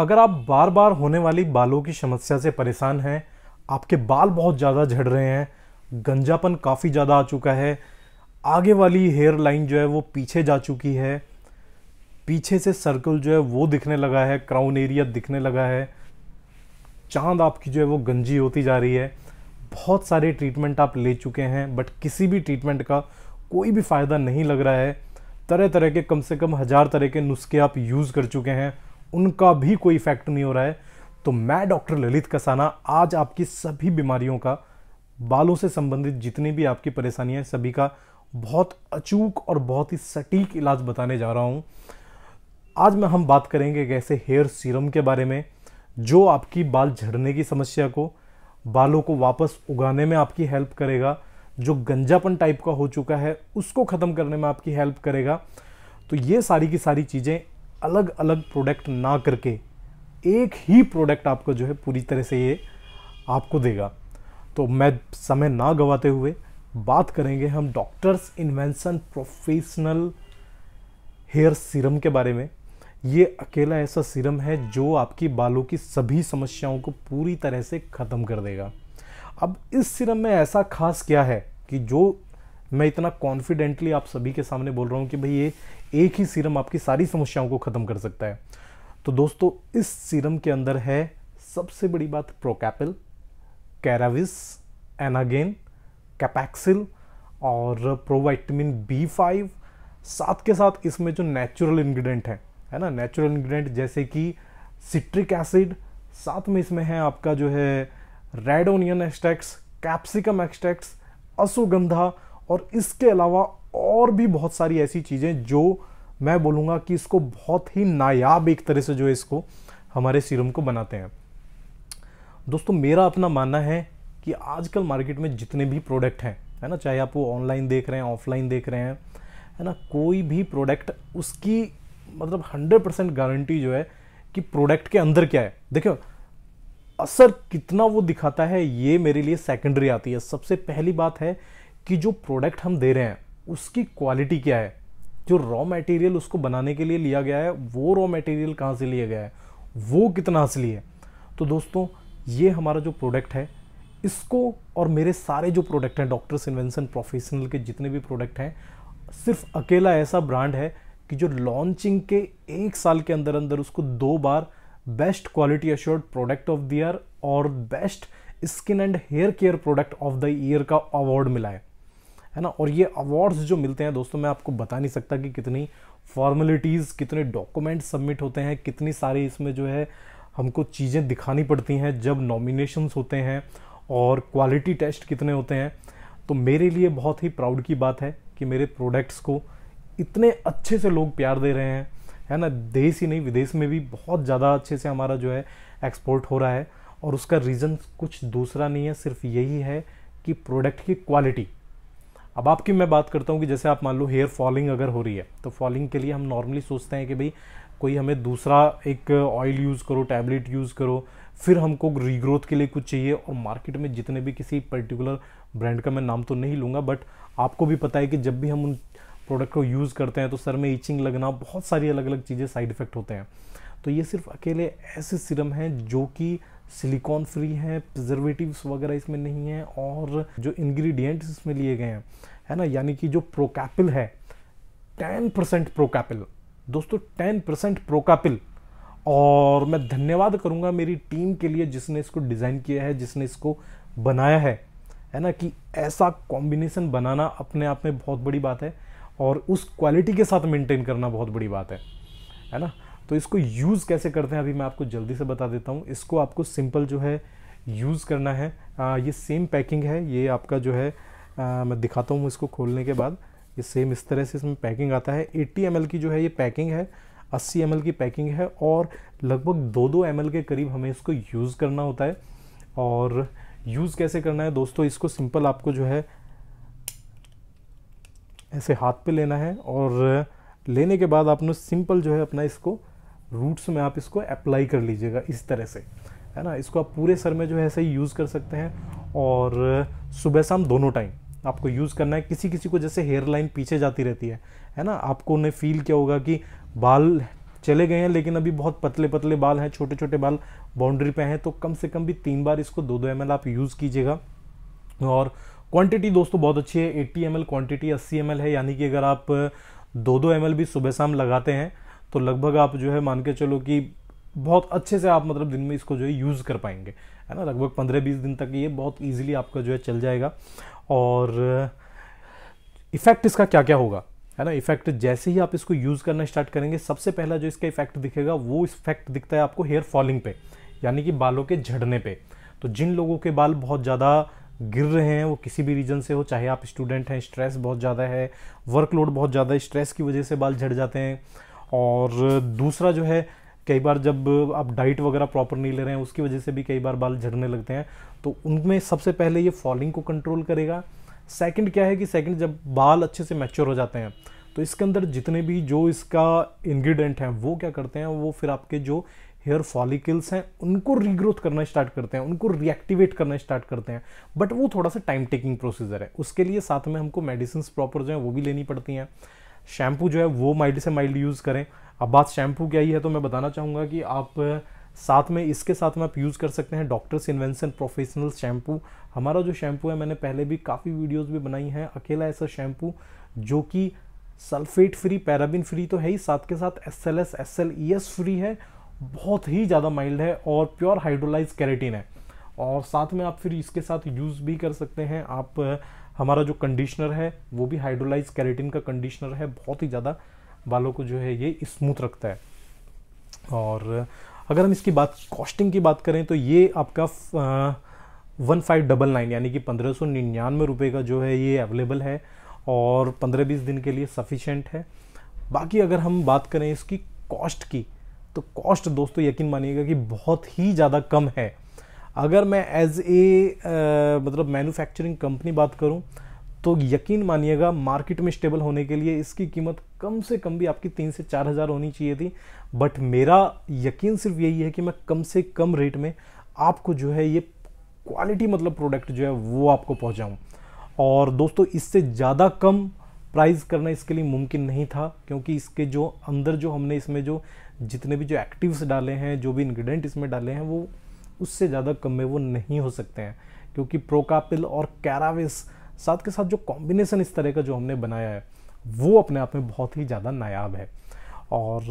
अगर आप बार बार होने वाली बालों की समस्या से परेशान हैं आपके बाल बहुत ज़्यादा झड़ रहे हैं गंजापन काफ़ी ज़्यादा आ चुका है आगे वाली हेयर लाइन जो है वो पीछे जा चुकी है पीछे से सर्कल जो है वो दिखने लगा है क्राउन एरिया दिखने लगा है चांद आपकी जो है वो गंजी होती जा रही है बहुत सारे ट्रीटमेंट आप ले चुके हैं बट किसी भी ट्रीटमेंट का कोई भी फ़ायदा नहीं लग रहा है तरह तरह के कम से कम हज़ार तरह के नुस्खे आप यूज़ कर चुके हैं उनका भी कोई इफेक्ट नहीं हो रहा है तो मैं डॉक्टर ललित कसाना आज आपकी सभी बीमारियों का बालों से संबंधित जितनी भी आपकी परेशानियां सभी का बहुत अचूक और बहुत ही सटीक इलाज बताने जा रहा हूँ आज मैं हम बात करेंगे एक ऐसे हेयर सीरम के बारे में जो आपकी बाल झड़ने की समस्या को बालों को वापस उगाने में आपकी हेल्प करेगा जो गंजापन टाइप का हो चुका है उसको ख़त्म करने में आपकी हेल्प करेगा तो ये सारी की सारी चीज़ें अलग अलग प्रोडक्ट ना करके एक ही प्रोडक्ट आपको जो है पूरी तरह से ये आपको देगा तो मैं समय ना गवाते हुए बात करेंगे हम doctors invention professional hair serum के बारे में ये अकेला ऐसा सीरम है जो आपकी बालों की सभी समस्याओं को पूरी तरह से ख़त्म कर देगा अब इस सीरम में ऐसा खास क्या है कि जो मैं इतना कॉन्फिडेंटली आप सभी के सामने बोल रहा हूँ कि भाई ये एक ही सीरम आपकी सारी समस्याओं को ख़त्म कर सकता है तो दोस्तों इस सीरम के अंदर है सबसे बड़ी बात प्रोकैपल कैराविस एनागेन कैपैक्सिल और प्रोवाइटमिन बी फाइव साथ के साथ इसमें जो नेचुरल इंग्रेडिएंट है है ना नेचुरल इंग्रेडिएंट जैसे कि सिट्रिक एसिड साथ में इसमें है आपका जो है red onion extracts capsicum extracts ashwagandha और इसके अलावा और भी बहुत सारी ऐसी चीज़ें जो मैं बोलूँगा कि इसको बहुत ही नायाब एक तरह से जो है इसको हमारे सीरम को बनाते हैं दोस्तों मेरा अपना मानना है कि आजकल मार्केट में जितने भी प्रोडक्ट हैं है ना चाहे आप वो ऑनलाइन देख रहे हैं ऑफलाइन देख रहे हैं है ना कोई भी प्रोडक्ट उसकी मतलब 100 परसेंट गारंटी जो है कि प्रोडक्ट के अंदर क्या है देखो असर कितना वो दिखाता है ये मेरे लिए सेकेंडरी आती है सबसे पहली बात है कि जो प्रोडक्ट हम दे रहे हैं उसकी क्वालिटी क्या है जो रॉ मटेरियल उसको बनाने के लिए लिया गया है वो रॉ मटेरियल कहाँ से लिया गया है वो कितना असली है तो दोस्तों ये हमारा जो प्रोडक्ट है इसको और मेरे सारे जो प्रोडक्ट हैं डॉक्टर्स इन्वेंसन प्रोफेशनल के जितने भी प्रोडक्ट हैं सिर्फ अकेला ऐसा ब्रांड है कि जो लॉन्चिंग के एक साल के अंदर अंदर उसको दो बार best quality assured product of the year और best skin and hair care product of the year का अवार्ड मिला है है ना और ये अवार्ड्स जो मिलते हैं दोस्तों मैं आपको बता नहीं सकता कि कितनी फॉर्मेलिटीज़ कितने डॉक्यूमेंट सबमिट होते हैं कितनी सारी इसमें जो है हमको चीज़ें दिखानी पड़ती हैं जब नॉमिनेशंस होते हैं और क्वालिटी टेस्ट कितने होते हैं तो मेरे लिए बहुत ही प्राउड की बात है कि मेरे प्रोडक्ट्स को इतने अच्छे से लोग प्यार दे रहे हैं है ना देश ही नहीं विदेश में भी बहुत ज़्यादा अच्छे से हमारा जो है एक्सपोर्ट हो रहा है और उसका रीज़न कुछ दूसरा नहीं है सिर्फ यही है कि प्रोडक्ट की क्वालिटी अब आपकी मैं बात करता हूँ कि जैसे आप मान लो हेयर फॉलिंग अगर हो रही है तो फॉलिंग के लिए हम नॉर्मली सोचते हैं कि भाई कोई हमें दूसरा एक ऑयल यूज़ करो टैबलेट यूज़ करो फिर हमको रीग्रोथ के लिए कुछ चाहिए और मार्केट में जितने भी किसी पर्टिकुलर ब्रांड का मैं नाम तो नहीं लूँगा बट आपको भी पता है कि जब भी हम उन प्रोडक्ट को यूज़ करते हैं तो सर में ईचिंग लगना बहुत सारी अलग अलग चीज़ें साइड इफ़ेक्ट होते हैं तो ये सिर्फ अकेले ऐसे सिरम हैं जो कि सिलिकॉन फ्री है प्रिजर्वेटिव्स वगैरह इसमें नहीं है और जो इंग्रेडिएंट्स इसमें लिए गए हैं है ना यानी कि जो प्रोकैपिल है टेन परसेंट प्रोकैपिल दोस्तों टेन परसेंट प्रोकैपिल और मैं धन्यवाद करूंगा मेरी टीम के लिए जिसने इसको डिज़ाइन किया है जिसने इसको बनाया है है ना कि ऐसा कॉम्बिनेशन बनाना अपने आप में बहुत बड़ी बात है और उस क्वालिटी के साथ मेंटेन करना बहुत बड़ी बात है है ना तो इसको यूज़ कैसे करते हैं अभी मैं आपको जल्दी से बता देता हूँ इसको आपको सिंपल जो है यूज़ करना है आ, ये सेम पैकिंग है ये आपका जो है आ, मैं दिखाता हूँ इसको खोलने के बाद ये सेम इस तरह से इसमें पैकिंग आता है 80 एम की जो है ये पैकिंग है 80 एम की पैकिंग है और लगभग दो दो एम के करीब हमें इसको यूज़ करना होता है और यूज़ कैसे करना है दोस्तों इसको सिंपल आपको जो है ऐसे हाथ पे लेना है और लेने के बाद आपने सिंपल जो है अपना इसको रूट्स में आप इसको अप्लाई कर लीजिएगा इस तरह से है ना इसको आप पूरे सर में जो है ऐसे ही यूज़ कर सकते हैं और सुबह शाम दोनों टाइम आपको यूज़ करना है किसी किसी को जैसे हेयर लाइन पीछे जाती रहती है है ना आपको उन्हें फील किया होगा कि बाल चले गए हैं लेकिन अभी बहुत पतले पतले बाल हैं छोटे छोटे बाल बाउंड्री पे हैं तो कम से कम भी तीन बार इसको दो दो एम आप यूज़ कीजिएगा और क्वांटिटी दोस्तों बहुत अच्छी है 80 एम क्वांटिटी 80 एम है यानी कि अगर आप दो दो एम भी सुबह शाम लगाते हैं तो लगभग आप जो है मान के चलो कि बहुत अच्छे से आप मतलब दिन में इसको जो है यूज़ कर पाएंगे है ना लगभग पंद्रह बीस दिन तक ये बहुत ईजिली आपका जो है चल जाएगा और इफ़ेक्ट इसका क्या क्या होगा है ना इफेक्ट जैसे ही आप इसको यूज़ करना स्टार्ट करेंगे सबसे पहला जो इसका इफेक्ट दिखेगा वो इफेक्ट दिखता है आपको हेयर फॉलिंग पे यानी कि बालों के झड़ने पे तो जिन लोगों के बाल बहुत ज़्यादा गिर रहे हैं वो किसी भी रीज़न से हो चाहे आप स्टूडेंट हैं स्ट्रेस बहुत ज़्यादा है वर्कलोड बहुत ज़्यादा स्ट्रेस की वजह से बाल झड़ जाते हैं और दूसरा जो है कई बार जब आप डाइट वगैरह प्रॉपर नहीं ले रहे हैं उसकी वजह से भी कई बार बाल झड़ने लगते हैं तो उनमें सबसे पहले ये फॉलिंग को कंट्रोल करेगा सेकंड क्या है कि सेकंड जब बाल अच्छे से मैच्योर हो जाते हैं तो इसके अंदर जितने भी जो इसका इंग्रेडिएंट हैं वो क्या करते हैं वो फिर आपके जो हेयर फॉलिकल्स हैं उनको रीग्रोथ करना स्टार्ट करते हैं उनको रिएक्टिवेट करना स्टार्ट करते हैं बट वो थोड़ा सा टाइम टेकिंग प्रोसीजर है उसके लिए साथ में हमको मेडिसिन प्रॉपर जो है वो भी लेनी पड़ती हैं शैम्पू जो है वो माइल्ड से माइल्ड यूज़ करें अब बात शैम्पू क्या ही है तो मैं बताना चाहूँगा कि आप साथ में इसके साथ में आप यूज़ कर सकते हैं डॉक्टर्स इन्वेंसन प्रोफेशनल शैम्पू हमारा जो शैम्पू है मैंने पहले भी काफ़ी वीडियोस भी बनाई हैं अकेला ऐसा शैम्पू जो कि सल्फेट फ्री पैराबिन फ्री तो है ही साथ के साथ S L S S L E S free है बहुत ही ज़्यादा माइल्ड है और प्योर हाइड्रोलाइज कैरेटिन है और साथ में आप फिर इसके साथ यूज़ भी कर सकते हैं आप हमारा जो कंडीशनर है वो भी हाइड्रोलाइज कैरेटिन का कंडीशनर है बहुत ही ज़्यादा बालों को जो है ये स्मूथ रखता है और अगर हम इसकी बात कॉस्टिंग की बात करें तो ये आपका वन फाइव डबल नाइन यानी कि पंद्रह सौ निन्यानवे रुपये का जो है ये अवेलेबल है और पंद्रह बीस दिन के लिए सफिशेंट है बाकी अगर हम बात करें इसकी कॉस्ट की तो कॉस्ट दोस्तों यकीन मानिएगा कि बहुत ही ज़्यादा कम है अगर मैं एज ए मतलब मैन्युफैक्चरिंग कंपनी बात करूं तो यकीन मानिएगा मार्केट में स्टेबल होने के लिए इसकी कीमत कम से कम भी आपकी तीन से चार हज़ार होनी चाहिए थी बट मेरा यकीन सिर्फ यही है कि मैं कम से कम रेट में आपको जो है ये क्वालिटी मतलब प्रोडक्ट जो है वो आपको पहुँचाऊँ और दोस्तों इससे ज़्यादा कम प्राइस करना इसके लिए मुमकिन नहीं था क्योंकि इसके जो अंदर जो हमने इसमें जो जितने भी जो एक्टिव्स डाले हैं जो भी इंग्रेडिएंट इसमें डाले हैं वो उससे ज़्यादा कम में वो नहीं हो सकते हैं क्योंकि प्रोकापिल और कैराविस साथ के साथ जो कॉम्बिनेसन इस तरह का जो हमने बनाया है वो अपने आप में बहुत ही ज़्यादा नायाब है और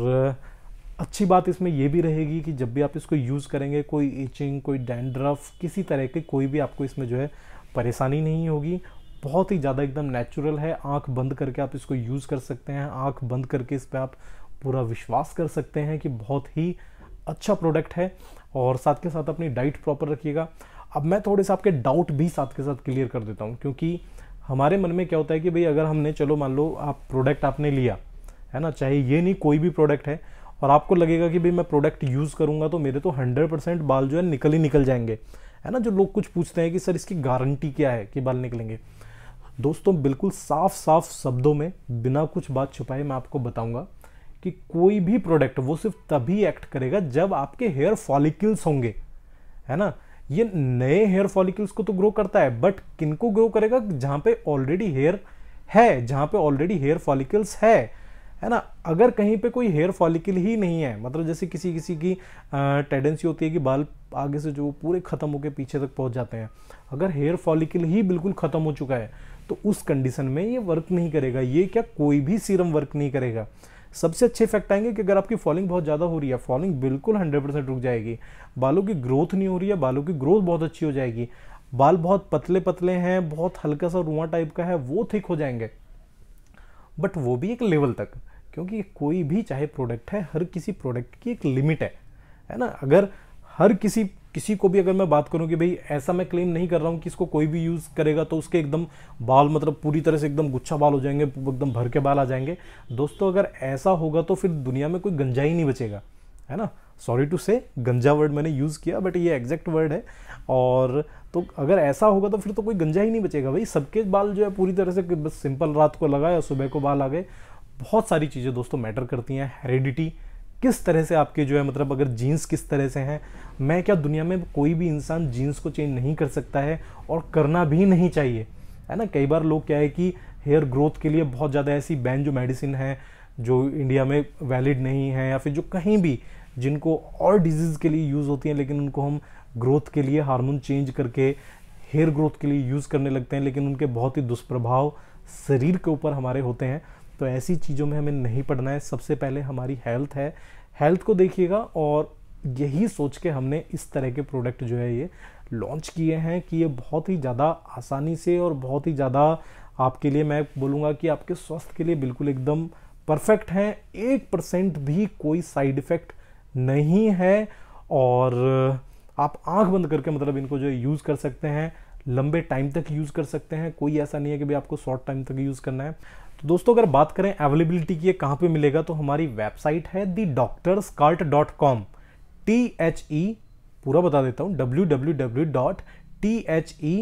अच्छी बात इसमें यह भी रहेगी कि जब भी आप इसको यूज़ करेंगे कोई ईचिंग कोई डैंड्रफ किसी तरह के कोई भी आपको इसमें जो है परेशानी नहीं होगी बहुत ही ज़्यादा एकदम नेचुरल है आंख बंद करके आप इसको यूज़ कर सकते हैं आंख बंद करके इस पर आप पूरा विश्वास कर सकते हैं कि बहुत ही अच्छा प्रोडक्ट है और साथ के साथ अपनी डाइट प्रॉपर रखिएगा अब मैं थोड़े से आपके डाउट भी साथ के साथ क्लियर कर देता हूँ क्योंकि हमारे मन में क्या होता है कि भाई अगर हमने चलो मान लो आप प्रोडक्ट आपने लिया है ना चाहे ये नहीं कोई भी प्रोडक्ट है और आपको लगेगा कि भाई मैं प्रोडक्ट यूज़ करूँगा तो मेरे तो हंड्रेड परसेंट बाल जो है निकल ही निकल जाएंगे है ना जो लोग कुछ पूछते हैं कि सर इसकी गारंटी क्या है कि बाल निकलेंगे दोस्तों बिल्कुल साफ साफ शब्दों में बिना कुछ बात छुपाए मैं आपको बताऊंगा कि कोई भी प्रोडक्ट वो सिर्फ तभी एक्ट करेगा जब आपके हेयर फॉलिकल्स होंगे है ना ये नए हेयर फॉलिकल्स को तो ग्रो करता है बट किनको ग्रो करेगा जहाँ पे ऑलरेडी हेयर है जहाँ पे ऑलरेडी हेयर फॉलिकल्स है है ना अगर कहीं पे कोई हेयर फॉलिकल ही नहीं है मतलब जैसे किसी किसी की टेंडेंसी होती है कि बाल आगे से जो पूरे ख़त्म होकर पीछे तक पहुंच जाते हैं अगर हेयर फॉलिकल ही बिल्कुल ख़त्म हो चुका है तो उस कंडीशन में ये वर्क नहीं करेगा ये क्या कोई भी सीरम वर्क नहीं करेगा सबसे अच्छे इफेक्ट आएंगे कि अगर आपकी फॉलिंग बहुत ज़्यादा हो रही है फॉलिंग बिल्कुल हंड्रेड परसेंट रुक जाएगी बालों की ग्रोथ नहीं हो रही है बालों की ग्रोथ बहुत अच्छी हो जाएगी बाल बहुत पतले पतले हैं बहुत हल्का सा रुआ टाइप का है वो थिक हो जाएंगे बट वो भी एक लेवल तक क्योंकि कोई भी चाहे प्रोडक्ट है हर किसी प्रोडक्ट की एक लिमिट है है ना अगर हर किसी किसी को भी अगर मैं बात करूं कि भाई ऐसा मैं क्लेम नहीं कर रहा हूं कि इसको कोई भी यूज़ करेगा तो उसके एकदम बाल मतलब पूरी तरह से एकदम गुच्छा बाल हो जाएंगे एकदम भर के बाल आ जाएंगे दोस्तों अगर ऐसा होगा तो फिर दुनिया में कोई गंजा ही नहीं बचेगा है ना सॉरी टू से गंजा वर्ड मैंने यूज़ किया बट ये एग्जैक्ट वर्ड है और तो अगर ऐसा होगा तो फिर तो कोई गंजा ही नहीं बचेगा भाई सबके बाल जो है पूरी तरह से बस सिंपल रात को लगा या सुबह को बाल आ गए बहुत सारी चीज़ें दोस्तों मैटर करती हैं हेरिडिटी किस तरह से आपके जो है मतलब अगर जीन्स किस तरह से हैं मैं क्या दुनिया में कोई भी इंसान जीन्स को चेंज नहीं कर सकता है और करना भी नहीं चाहिए है ना कई बार लोग क्या है कि हेयर ग्रोथ के लिए बहुत ज़्यादा ऐसी बैन जो मेडिसिन है जो इंडिया में वैलिड नहीं है या फिर जो कहीं भी जिनको और डिजीज़ के लिए यूज़ होती हैं लेकिन उनको हम ग्रोथ के लिए हार्मोन चेंज करके हेयर ग्रोथ के लिए यूज़ करने लगते हैं लेकिन उनके बहुत ही दुष्प्रभाव शरीर के ऊपर हमारे होते हैं तो ऐसी चीज़ों में हमें नहीं पढ़ना है सबसे पहले हमारी हेल्थ है हेल्थ को देखिएगा और यही सोच के हमने इस तरह के प्रोडक्ट जो है ये लॉन्च किए हैं कि ये बहुत ही ज़्यादा आसानी से और बहुत ही ज़्यादा आपके लिए मैं बोलूँगा कि आपके स्वास्थ्य के लिए बिल्कुल एकदम परफेक्ट हैं एक परसेंट भी कोई साइड इफ़ेक्ट नहीं है और आप आंख बंद करके मतलब इनको जो है यूज़ कर सकते हैं लंबे टाइम तक यूज़ कर सकते हैं कोई ऐसा नहीं है कि भाई आपको शॉर्ट टाइम तक यूज़ करना है तो दोस्तों अगर बात करें अवेलेबिलिटी की कहाँ पे मिलेगा तो हमारी वेबसाइट है the doctors cart dot com T H E पूरा बता देता हूँ W W W dot T H E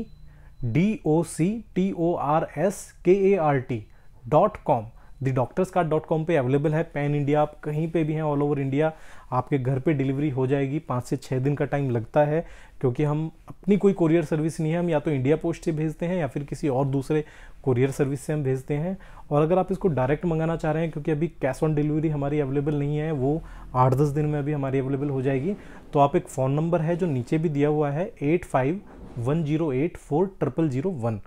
D O C T O R S K A R T dot com the doctors card dot com पर available है pan India आप कहीं पे भी हैं ऑल ओवर इंडिया आपके घर पे डिलीवरी हो जाएगी पाँच से छः दिन का टाइम लगता है क्योंकि हम अपनी कोई कोरियर सर्विस नहीं है हम या तो इंडिया पोस्ट से भेजते हैं या फिर किसी और दूसरे कोरियर सर्विस से हम भेजते हैं और अगर आप इसको डायरेक्ट मंगाना चाह रहे हैं क्योंकि अभी कैश ऑन डिलीवरी हमारी अवेलेबल नहीं है वो आठ दस दिन में अभी हमारी अवेलेबल हो जाएगी तो आप एक फ़ोन नंबर है जो नीचे भी दिया हुआ है eight five one zero eight four triple zero one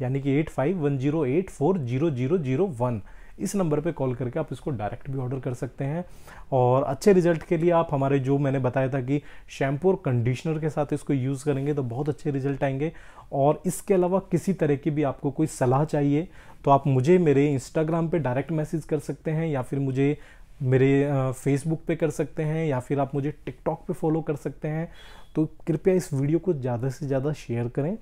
यानी कि eight five one zero eight four zero zero zero one इस नंबर पे कॉल करके आप इसको डायरेक्ट भी ऑर्डर कर सकते हैं और अच्छे रिजल्ट के लिए आप हमारे जो मैंने बताया था कि शैम्पू और कंडीशनर के साथ इसको यूज़ करेंगे तो बहुत अच्छे रिजल्ट आएंगे और इसके अलावा किसी तरह की भी आपको कोई सलाह चाहिए तो आप मुझे मेरे इंस्टाग्राम पर डायरेक्ट मैसेज कर सकते हैं या फिर मुझे मेरे फेसबुक पे कर सकते हैं या फिर आप मुझे टिकटॉक पे फॉलो कर सकते हैं तो कृपया इस वीडियो को ज़्यादा से ज़्यादा शेयर करें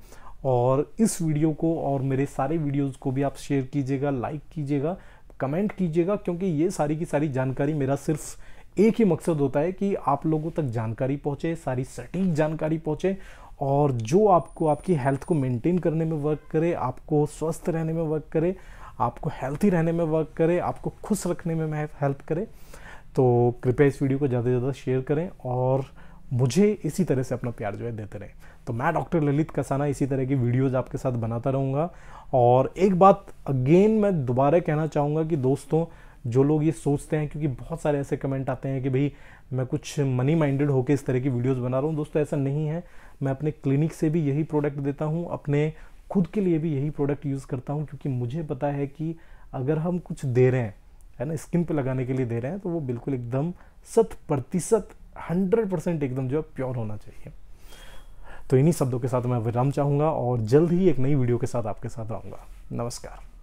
और इस वीडियो को और मेरे सारे वीडियोज़ को भी आप शेयर कीजिएगा लाइक कीजिएगा कमेंट कीजिएगा क्योंकि ये सारी की सारी जानकारी मेरा सिर्फ़ एक ही मकसद होता है कि आप लोगों तक जानकारी पहुँचे सारी सटीक जानकारी पहुँचे और जो आपको आपकी हेल्थ को मेंटेन करने में वर्क करे आपको स्वस्थ रहने में वर्क करे आपको हेल्थी रहने में वर्क करे आपको खुश रखने में हेल्प करे तो कृपया इस वीडियो को ज़्यादा से ज़्यादा शेयर करें और मुझे इसी तरह से अपना प्यार जो है देते रहे तो मैं डॉक्टर ललित कसाना इसी तरह की वीडियोज़ आपके साथ बनाता रहूँगा और एक बात अगेन मैं दोबारा कहना चाहूँगा कि दोस्तों जो लोग ये सोचते हैं क्योंकि बहुत सारे ऐसे कमेंट आते हैं कि भाई मैं कुछ मनी माइंडेड होकर इस तरह की वीडियोस बना रहा हूँ दोस्तों ऐसा नहीं है मैं अपने क्लिनिक से भी यही प्रोडक्ट देता हूँ अपने खुद के लिए भी यही प्रोडक्ट यूज़ करता हूँ क्योंकि मुझे पता है कि अगर हम कुछ दे रहे हैं है ना स्किन पे लगाने के लिए दे रहे हैं तो वो बिल्कुल एकदम शत प्रतिशत हंड्रेड परसेंट एकदम जो है प्योर होना चाहिए तो इन्हीं शब्दों के साथ मैं विराम चाहूँगा और जल्द ही एक नई वीडियो के साथ आपके साथ आऊँगा नमस्कार